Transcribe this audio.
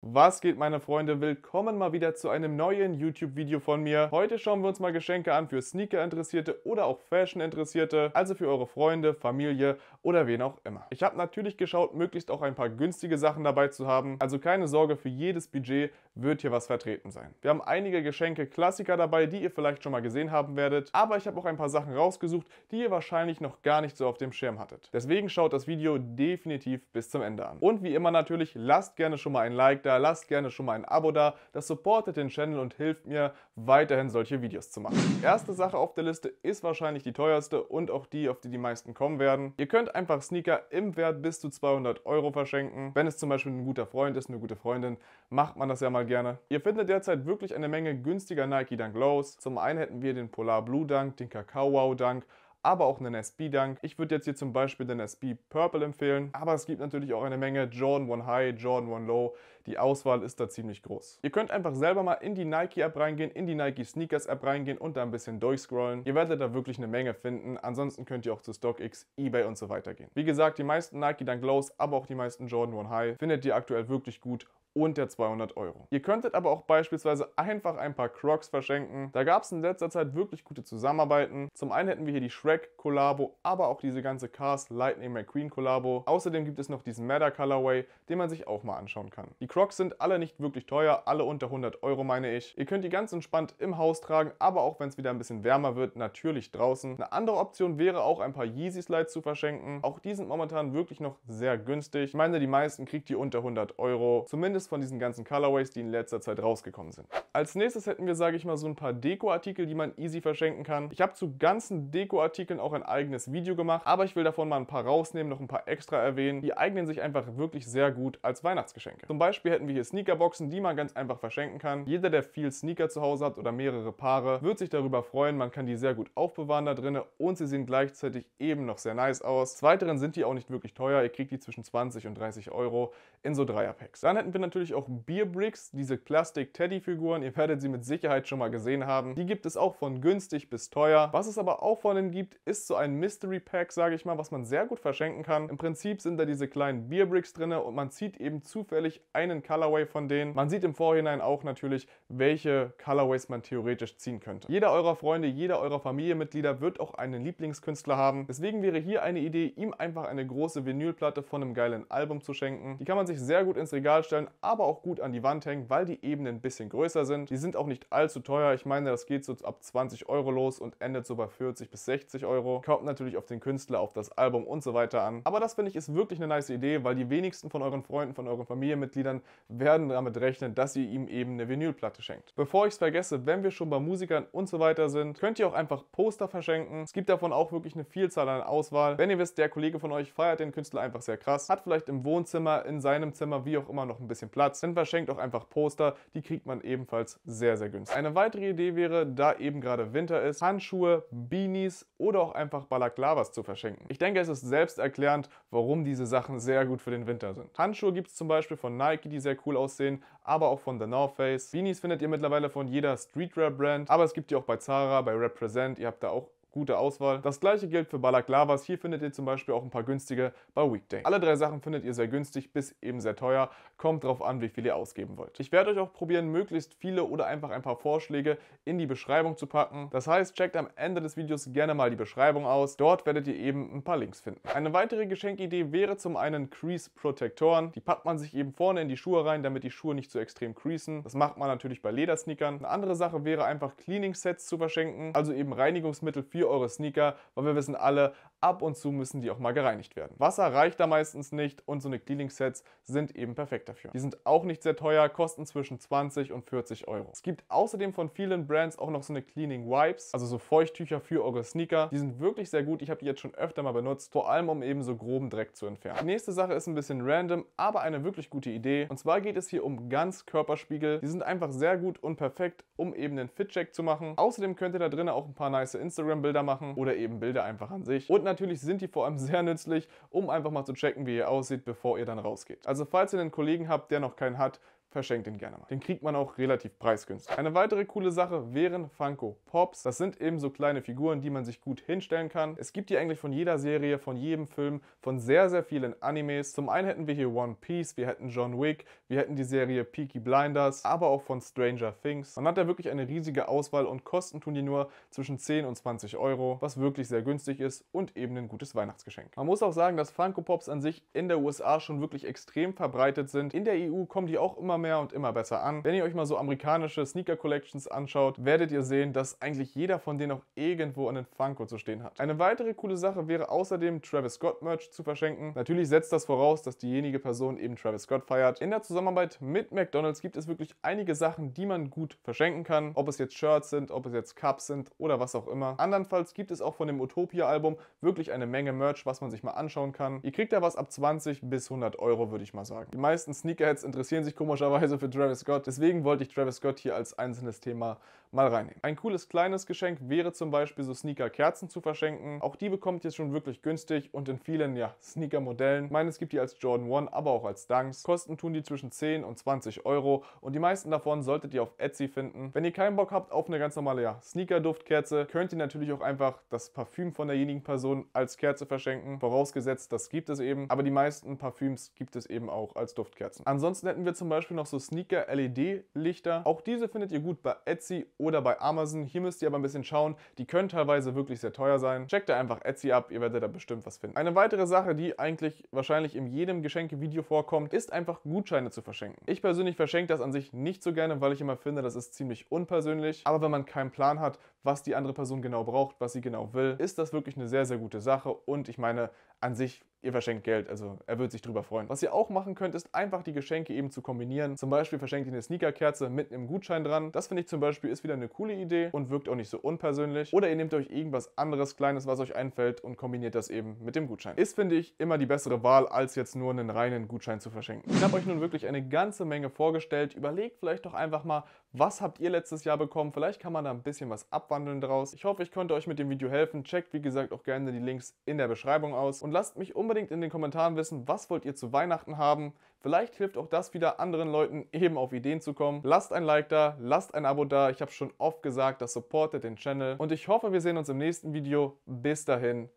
Was geht meine Freunde, willkommen mal wieder zu einem neuen YouTube-Video von mir. Heute schauen wir uns mal Geschenke an für Sneaker-Interessierte oder auch Fashion-Interessierte, also für eure Freunde, Familie oder wen auch immer. Ich habe natürlich geschaut, möglichst auch ein paar günstige Sachen dabei zu haben, also keine Sorge, für jedes Budget wird hier was vertreten sein. Wir haben einige Geschenke, Klassiker dabei, die ihr vielleicht schon mal gesehen haben werdet, aber ich habe auch ein paar Sachen rausgesucht, die ihr wahrscheinlich noch gar nicht so auf dem Schirm hattet. Deswegen schaut das Video definitiv bis zum Ende an. Und wie immer natürlich, lasst gerne schon mal ein Like da, da, lasst gerne schon mal ein Abo da, das supportet den Channel und hilft mir weiterhin solche Videos zu machen. erste Sache auf der Liste ist wahrscheinlich die teuerste und auch die, auf die die meisten kommen werden. Ihr könnt einfach Sneaker im Wert bis zu 200 Euro verschenken. Wenn es zum Beispiel ein guter Freund ist, eine gute Freundin, macht man das ja mal gerne. Ihr findet derzeit wirklich eine Menge günstiger Nike Dunk Lows. Zum einen hätten wir den Polar Blue Dunk, den Kakao Wow Dunk, aber auch einen SB Dunk. Ich würde jetzt hier zum Beispiel den SB Purple empfehlen, aber es gibt natürlich auch eine Menge Jordan One High, Jordan One Low. Die Auswahl ist da ziemlich groß. Ihr könnt einfach selber mal in die Nike App reingehen, in die Nike Sneakers App reingehen und da ein bisschen durchscrollen. Ihr werdet da wirklich eine Menge finden. Ansonsten könnt ihr auch zu StockX, Ebay und so weiter gehen. Wie gesagt, die meisten Nike Dunk Lows, aber auch die meisten Jordan One High findet ihr aktuell wirklich gut und der 200 Euro. Ihr könntet aber auch beispielsweise einfach ein paar Crocs verschenken. Da gab es in letzter Zeit wirklich gute Zusammenarbeiten. Zum einen hätten wir hier die Shrek Kollabo, aber auch diese ganze Cars Lightning McQueen Kollabo. Außerdem gibt es noch diesen Matter Colorway, den man sich auch mal anschauen kann. Die Crocs sind alle nicht wirklich teuer, alle unter 100 Euro meine ich. Ihr könnt die ganz entspannt im Haus tragen, aber auch wenn es wieder ein bisschen wärmer wird, natürlich draußen. Eine andere Option wäre auch ein paar Yeezy Slides zu verschenken. Auch die sind momentan wirklich noch sehr günstig. Ich meine, die meisten kriegt ihr unter 100 Euro. Zumindest von diesen ganzen Colorways, die in letzter Zeit rausgekommen sind. Als nächstes hätten wir, sage ich mal, so ein paar Dekoartikel, die man easy verschenken kann. Ich habe zu ganzen Dekoartikeln auch ein eigenes Video gemacht, aber ich will davon mal ein paar rausnehmen, noch ein paar extra erwähnen. Die eignen sich einfach wirklich sehr gut als Weihnachtsgeschenke. Zum Beispiel hätten wir hier Sneakerboxen, die man ganz einfach verschenken kann. Jeder, der viel Sneaker zu Hause hat oder mehrere Paare, wird sich darüber freuen. Man kann die sehr gut aufbewahren da drinne und sie sehen gleichzeitig eben noch sehr nice aus. Des sind die auch nicht wirklich teuer. Ihr kriegt die zwischen 20 und 30 Euro in so Dreierpacks. Dann hätten wir natürlich auch Beer Bricks, diese Plastik-Teddy-Figuren. Ihr werdet sie mit Sicherheit schon mal gesehen haben. Die gibt es auch von günstig bis teuer. Was es aber auch von denen gibt, ist so ein Mystery Pack, sage ich mal, was man sehr gut verschenken kann. Im Prinzip sind da diese kleinen Beer Bricks drin und man zieht eben zufällig einen Colorway von denen. Man sieht im Vorhinein auch natürlich, welche Colorways man theoretisch ziehen könnte. Jeder eurer Freunde, jeder eurer Familienmitglieder wird auch einen Lieblingskünstler haben. Deswegen wäre hier eine Idee, ihm einfach eine große Vinylplatte von einem geilen Album zu schenken. Die kann man sich sehr gut ins Regal stellen, aber auch gut an die Wand hängen, weil die Ebenen ein bisschen größer sind. Die sind auch nicht allzu teuer. Ich meine, das geht so ab 20 Euro los und endet so bei 40 bis 60 Euro. Kommt natürlich auf den Künstler, auf das Album und so weiter an. Aber das finde ich ist wirklich eine nice Idee, weil die wenigsten von euren Freunden, von euren Familienmitgliedern werden damit rechnen, dass ihr ihm eben eine Vinylplatte schenkt. Bevor ich es vergesse, wenn wir schon bei Musikern und so weiter sind, könnt ihr auch einfach Poster verschenken. Es gibt davon auch wirklich eine Vielzahl an Auswahl. Wenn ihr wisst, der Kollege von euch feiert den Künstler einfach sehr krass, hat vielleicht im Wohnzimmer, in seinem Zimmer, wie auch immer noch ein bisschen bisschen Platz, dann verschenkt auch einfach Poster, die kriegt man ebenfalls sehr, sehr günstig. Eine weitere Idee wäre, da eben gerade Winter ist, Handschuhe, Beanies oder auch einfach Balaklavas zu verschenken. Ich denke, es ist selbsterklärend, warum diese Sachen sehr gut für den Winter sind. Handschuhe gibt es zum Beispiel von Nike, die sehr cool aussehen, aber auch von The North Face. Beanies findet ihr mittlerweile von jeder Streetwear-Brand, aber es gibt die auch bei Zara, bei Represent, ihr habt da auch gute Auswahl. Das gleiche gilt für Balaklavas. Hier findet ihr zum Beispiel auch ein paar günstige bei Weekday. Alle drei Sachen findet ihr sehr günstig bis eben sehr teuer. Kommt drauf an, wie viel ihr ausgeben wollt. Ich werde euch auch probieren, möglichst viele oder einfach ein paar Vorschläge in die Beschreibung zu packen. Das heißt, checkt am Ende des Videos gerne mal die Beschreibung aus. Dort werdet ihr eben ein paar Links finden. Eine weitere Geschenkidee wäre zum einen Crease Protektoren. Die packt man sich eben vorne in die Schuhe rein, damit die Schuhe nicht zu so extrem creasen. Das macht man natürlich bei Ledersneakern. Eine andere Sache wäre einfach Cleaning Sets zu verschenken, also eben Reinigungsmittel für 4 Euro Sneaker, weil wir wissen alle, Ab und zu müssen die auch mal gereinigt werden. Wasser reicht da meistens nicht und so eine Cleaning-Sets sind eben perfekt dafür. Die sind auch nicht sehr teuer, kosten zwischen 20 und 40 Euro. Es gibt außerdem von vielen Brands auch noch so eine Cleaning-Wipes, also so Feuchttücher für eure Sneaker. Die sind wirklich sehr gut, ich habe die jetzt schon öfter mal benutzt, vor allem um eben so groben Dreck zu entfernen. Die nächste Sache ist ein bisschen random, aber eine wirklich gute Idee. Und zwar geht es hier um Ganzkörperspiegel. Die sind einfach sehr gut und perfekt, um eben den Fit-Check zu machen. Außerdem könnt ihr da drinnen auch ein paar nice Instagram-Bilder machen oder eben Bilder einfach an sich. Und natürlich sind die vor allem sehr nützlich, um einfach mal zu checken, wie ihr aussieht, bevor ihr dann rausgeht. Also falls ihr einen Kollegen habt, der noch keinen hat, verschenkt den gerne mal. Den kriegt man auch relativ preisgünstig. Eine weitere coole Sache wären Funko Pops. Das sind eben so kleine Figuren, die man sich gut hinstellen kann. Es gibt die eigentlich von jeder Serie, von jedem Film, von sehr, sehr vielen Animes. Zum einen hätten wir hier One Piece, wir hätten John Wick, wir hätten die Serie Peaky Blinders, aber auch von Stranger Things. Man hat da wirklich eine riesige Auswahl und Kosten tun die nur zwischen 10 und 20 Euro, was wirklich sehr günstig ist und eben ein gutes Weihnachtsgeschenk. Man muss auch sagen, dass Funko Pops an sich in der USA schon wirklich extrem verbreitet sind. In der EU kommen die auch immer immer mehr und immer besser an. Wenn ihr euch mal so amerikanische Sneaker-Collections anschaut, werdet ihr sehen, dass eigentlich jeder von denen auch irgendwo einen Funko zu stehen hat. Eine weitere coole Sache wäre außerdem Travis Scott Merch zu verschenken. Natürlich setzt das voraus, dass diejenige Person eben Travis Scott feiert. In der Zusammenarbeit mit McDonalds gibt es wirklich einige Sachen, die man gut verschenken kann. Ob es jetzt Shirts sind, ob es jetzt Cups sind oder was auch immer. Andernfalls gibt es auch von dem Utopia-Album wirklich eine Menge Merch, was man sich mal anschauen kann. Ihr kriegt da was ab 20 bis 100 Euro, würde ich mal sagen. Die meisten Sneakerheads interessieren sich komischerweise passenderweise für Travis Scott. Deswegen wollte ich Travis Scott hier als einzelnes Thema mal reinnehmen. Ein cooles kleines Geschenk wäre zum Beispiel so Sneaker-Kerzen zu verschenken. Auch die bekommt ihr schon wirklich günstig und in vielen ja, Sneaker-Modellen. Ich meine, es gibt die als Jordan One, aber auch als Dunks. Kosten tun die zwischen 10 und 20 Euro und die meisten davon solltet ihr auf Etsy finden. Wenn ihr keinen Bock habt auf eine ganz normale ja, Sneaker-Duftkerze, könnt ihr natürlich auch einfach das Parfüm von derjenigen Person als Kerze verschenken. Vorausgesetzt, das gibt es eben. Aber die meisten Parfüms gibt es eben auch als Duftkerzen. Ansonsten hätten wir zum Beispiel noch so Sneaker-LED-Lichter. Auch diese findet ihr gut bei Etsy oder bei Amazon. Hier müsst ihr aber ein bisschen schauen. Die können teilweise wirklich sehr teuer sein. Checkt da einfach Etsy ab, ihr werdet da bestimmt was finden. Eine weitere Sache, die eigentlich wahrscheinlich in jedem Geschenke-Video vorkommt, ist einfach Gutscheine zu verschenken. Ich persönlich verschenke das an sich nicht so gerne, weil ich immer finde, das ist ziemlich unpersönlich. Aber wenn man keinen Plan hat, was die andere Person genau braucht, was sie genau will, ist das wirklich eine sehr, sehr gute Sache. Und ich meine, an sich ihr verschenkt Geld. Also er wird sich drüber freuen. Was ihr auch machen könnt, ist einfach die Geschenke eben zu kombinieren. Zum Beispiel verschenkt ihr eine Sneakerkerze mit einem Gutschein dran. Das finde ich zum Beispiel ist wieder eine coole Idee und wirkt auch nicht so unpersönlich. Oder ihr nehmt euch irgendwas anderes Kleines, was euch einfällt und kombiniert das eben mit dem Gutschein. Ist, finde ich, immer die bessere Wahl, als jetzt nur einen reinen Gutschein zu verschenken. Ich habe euch nun wirklich eine ganze Menge vorgestellt. Überlegt vielleicht doch einfach mal, was habt ihr letztes Jahr bekommen? Vielleicht kann man da ein bisschen was abwandeln draus. Ich hoffe, ich konnte euch mit dem Video helfen. Checkt, wie gesagt, auch gerne die Links in der Beschreibung aus und lasst mich um unbedingt in den Kommentaren wissen, was wollt ihr zu Weihnachten haben. Vielleicht hilft auch das wieder anderen Leuten eben auf Ideen zu kommen. Lasst ein Like da, lasst ein Abo da. Ich habe schon oft gesagt, das supportet den Channel. Und ich hoffe, wir sehen uns im nächsten Video. Bis dahin.